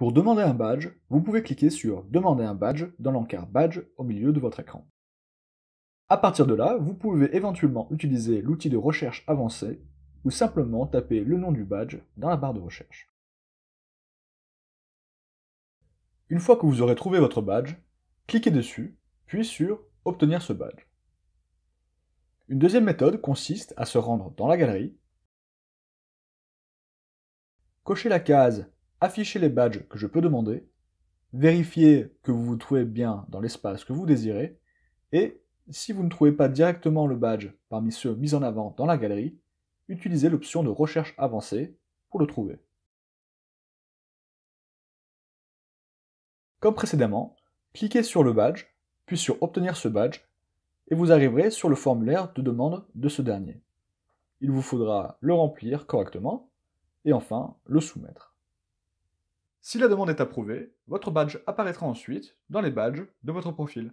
Pour demander un badge, vous pouvez cliquer sur Demander un badge dans l'encart Badge au milieu de votre écran. A partir de là, vous pouvez éventuellement utiliser l'outil de recherche avancé ou simplement taper le nom du badge dans la barre de recherche. Une fois que vous aurez trouvé votre badge, cliquez dessus, puis sur Obtenir ce badge. Une deuxième méthode consiste à se rendre dans la galerie, cocher la case afficher les badges que je peux demander, vérifier que vous vous trouvez bien dans l'espace que vous désirez, et si vous ne trouvez pas directement le badge parmi ceux mis en avant dans la galerie, utilisez l'option de recherche avancée pour le trouver. Comme précédemment, cliquez sur le badge, puis sur Obtenir ce badge, et vous arriverez sur le formulaire de demande de ce dernier. Il vous faudra le remplir correctement, et enfin le soumettre. Si la demande est approuvée, votre badge apparaîtra ensuite dans les badges de votre profil.